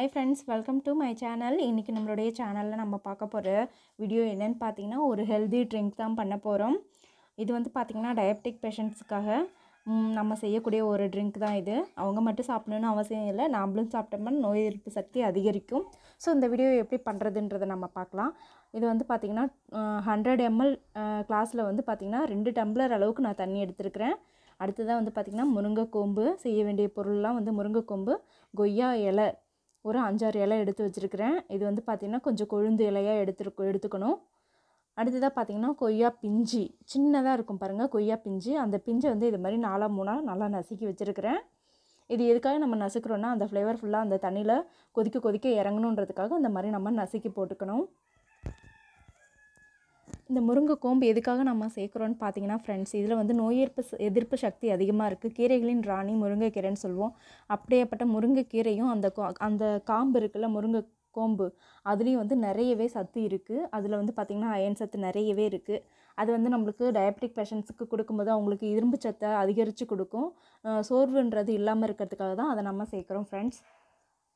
hi friends welcome to my channel இன்றைக்கி நம்மளுடைய சேனலில் நம்ம பார்க்க போகிற வீடியோ என்னென்னு பார்த்தீங்கன்னா ஒரு ஹெல்தி ட்ரிங்க் தான் பண்ண போகிறோம் இது வந்து பார்த்திங்கன்னா டயபெட்டிக் பேஷண்ட்ஸுக்காக நம்ம செய்யக்கூடிய ஒரு ட்ரிங்க் தான் இது அவங்க மட்டும் சாப்பிடணுன்னு அவசியம் இல்லை நாம்ளும் சாப்பிட்டோம்னா நோய் எதிர்ப்பு சக்தி அதிகரிக்கும் ஸோ இந்த வீடியோ எப்படி பண்ணுறதுன்றதை நம்ம பார்க்கலாம் இது வந்து பார்த்திங்கன்னா ஹண்ட்ரட் எம்எல் கிளாஸில் வந்து பார்த்திங்கன்னா ரெண்டு டம்ளர் அளவுக்கு நான் தண்ணி எடுத்துருக்கிறேன் அடுத்ததாக வந்து பார்த்திங்கன்னா முருங்கைக்கொம்பு செய்ய வேண்டிய பொருள்லாம் வந்து முருங்கைக்கொம்பு கொய்யா இலை ஒரு அஞ்சாறு இலை எடுத்து வச்சுருக்கிறேன் இது வந்து பார்த்திங்கன்னா கொஞ்சம் கொழுந்து இலையாக எடுத்துரு எடுத்துக்கணும் அடுத்ததாக பார்த்திங்கன்னா கொய்யா பிஞ்சு சின்னதாக இருக்கும் பாருங்கள் கொய்யா பிஞ்சு அந்த பிஞ்சை வந்து இது மாதிரி நாலாக மூணாக நல்லா நசுக்கி வச்சுருக்கிறேன் இது எதுக்காக நம்ம நசுக்கிறோன்னா அந்த ஃப்ளேவர் ஃபுல்லாக அந்த தண்ணியில் கொதிக்க கொதிக்க இறங்கணுன்றதுக்காக அந்த மாதிரி நம்ம நசுக்கி போட்டுக்கணும் இந்த முருங்கை கோம்பு எதுக்காக நம்ம சேர்க்குறோன்னு பார்த்தீங்கன்னா ஃப்ரெண்ட்ஸ் இதில் வந்து நோய் எதிர்ப்பு எதிர்ப்பு சக்தி அதிகமாக இருக்குது கீரைகளின் ராணி முருங்கைக்கீரைன்னு சொல்லுவோம் அப்படியேப்பட்ட முருங்கைக்கீரையும் அந்த அந்த காம்பு இருக்குல்ல முருங்கை கோம்பு அதுலேயும் வந்து நிறையவே சத்து இருக்குது அதில் வந்து பார்த்திங்கன்னா அயன் சத்து நிறையவே இருக்குது அது வந்து நம்மளுக்கு டயபெட்டிக் பேஷண்ட்ஸுக்கு கொடுக்கும்போது அவங்களுக்கு இரும்பு சத்தை அதிகரித்து கொடுக்கும் சோர்வுன்றது இல்லாமல் இருக்கிறதுக்காக தான் அதை நம்ம சேர்க்குறோம் ஃப்ரெண்ட்ஸ்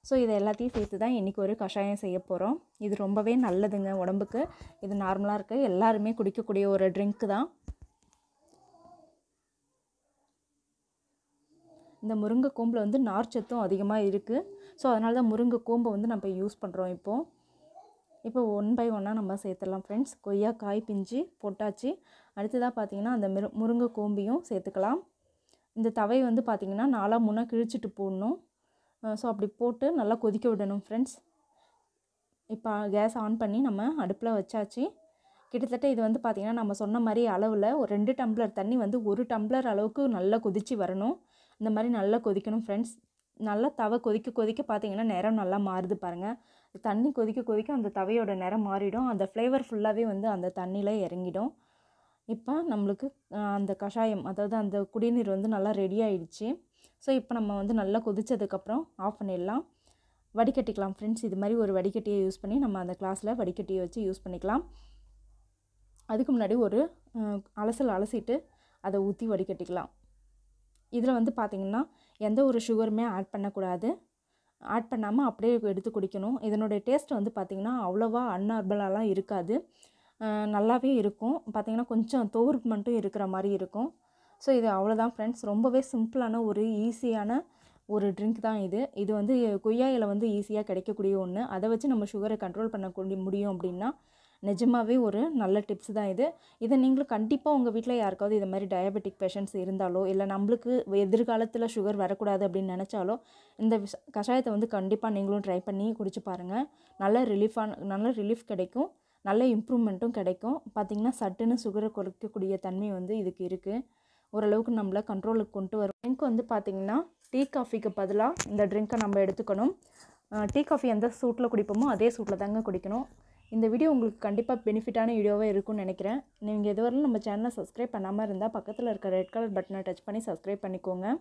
ஸோ இதை எல்லாத்தையும் சேர்த்து தான் இன்றைக்கி ஒரு கஷாயம் செய்ய போகிறோம் இது ரொம்பவே நல்லதுங்க உடம்புக்கு இது நார்மலாக இருக்க எல்லாருமே குடிக்கக்கூடிய ஒரு ட்ரிங்க்கு தான் இந்த முருங்கை கூம்பில் வந்து நார் சத்தும் அதிகமாக இருக்குது ஸோ அதனால தான் முருங்கை கூம்பை வந்து நம்ம யூஸ் பண்ணுறோம் இப்போது இப்போ ஒன் பை ஒன்னாக நம்ம சேர்த்துடலாம் ஃப்ரெண்ட்ஸ் கொய்யா காய் பிஞ்சு பொட்டாச்சு அடுத்ததாக பார்த்திங்கன்னா அந்த மிரு முருங்கை கூம்பையும் சேர்த்துக்கலாம் இந்த தவை வந்து பார்த்திங்கன்னா நாலாக மூணாக கிழிச்சிட்டு போடணும் ஸோ அப்படி போட்டு நல்லா கொதிக்க விடணும் ஃப்ரெண்ட்ஸ் இப்போ கேஸ் ஆன் பண்ணி நம்ம அடுப்பில் வச்சாச்சு கிட்டத்தட்ட இது வந்து பார்த்திங்கன்னா நம்ம சொன்ன மாதிரி அளவில் ஒரு ரெண்டு டம்ளர் தண்ணி வந்து ஒரு டம்ளர் அளவுக்கு நல்லா கொதித்து வரணும் இந்த மாதிரி நல்லா கொதிக்கணும் ஃப்ரெண்ட்ஸ் நல்லா தவை கொதிக்க கொதிக்க பார்த்திங்கன்னா நிறம் நல்லா மாறுது பாருங்கள் தண்ணி கொதிக்க கொதிக்க அந்த தவையோட நிறம் மாறிடும் அந்த ஃப்ளேவர் ஃபுல்லாகவே வந்து அந்த தண்ணியில் இறங்கிடும் இப்போ நம்மளுக்கு அந்த கஷாயம் அதாவது அந்த குடிநீர் வந்து நல்லா ரெடி ஆகிடுச்சு ஸோ இப்போ நம்ம வந்து நல்லா கொதித்ததுக்கப்புறம் ஆஃப் பண்ணிடலாம் வடிகட்டிக்கலாம் ஃப்ரெண்ட்ஸ் இது மாதிரி ஒரு வடிகட்டியை யூஸ் பண்ணி நம்ம அந்த கிளாஸில் வடிகட்டியை வச்சு யூஸ் பண்ணிக்கலாம் அதுக்கு முன்னாடி ஒரு அலசல் அலசிட்டு அதை ஊற்றி வடிகட்டிக்கலாம் இதில் வந்து பார்த்திங்கன்னா எந்த ஒரு சுகருமே ஆட் பண்ணக்கூடாது ஆட் பண்ணாமல் அப்படியே எடுத்து குடிக்கணும் இதனுடைய டேஸ்ட் வந்து பார்த்திங்கன்னா அவ்வளோவா அன்னார்பலாலாம் இருக்காது நல்லாவே இருக்கும் பார்த்திங்கன்னா கொஞ்சம் தோர் மட்டும் இருக்கிற மாதிரி இருக்கும் ஸோ இது அவ்வளோதான் ஃப்ரெண்ட்ஸ் ரொம்பவே சிம்பிளான ஒரு ஈஸியான ஒரு ட்ரிங்க் தான் இது இது வந்து கொய்யாயில் வந்து ஈஸியாக கிடைக்கக்கூடிய ஒன்று அதை வச்சு நம்ம சுகரை கண்ட்ரோல் பண்ணக்கூடிய முடியும் அப்படின்னா நிஜமாகவே ஒரு நல்ல டிப்ஸ் தான் இது இதை நீங்களும் கண்டிப்பாக உங்கள் வீட்டில் யாருக்காவது இது மாதிரி டயபெட்டிக் பேஷண்ட்ஸ் இருந்தாலோ இல்லை நம்மளுக்கு எதிர்காலத்தில் சுகர் வரக்கூடாது அப்படின்னு நினச்சாலோ இந்த கஷாயத்தை வந்து கண்டிப்பாக நீங்களும் ட்ரை பண்ணி குடிச்சு பாருங்கள் நல்ல ரிலீஃபான நல்ல ரிலீஃப் கிடைக்கும் நல்ல இம்ப்ரூவ்மெண்ட்டும் கிடைக்கும் பார்த்திங்கன்னா சட்டுன்னு சுகரை குறைக்கக்கூடிய தன்மை வந்து இதுக்கு இருக்குது ஓரளவுக்கு நம்மளை கண்ட்ரோலுக்கு கொண்டு வரும் ட்ரிங்க் வந்து பார்த்திங்கன்னா டீ காஃபிக்கு பதிலாக இந்த ட்ரிங்க்கை நம்ம எடுத்துக்கணும் டீ காஃபி எந்த சூட்டில் குடிப்போமோ அதே சூட்டில் தாங்க குடிக்கணும் இந்த வீடியோ உங்களுக்கு கண்டிப்பாக பெனிஃபிட்டான வீடியோவாக இருக்கும்னு நினைக்கிறேன் நீங்கள் இதுவரையிலும் நம்ம சேனலை சப்ஸ்கிரைப் பண்ணாமல் இருந்தால் பக்கத்தில் இருக்க ரெட் கலர் பட்டனை டச் பண்ணி சப்ஸ்கிரைப் பண்ணிக்கோங்க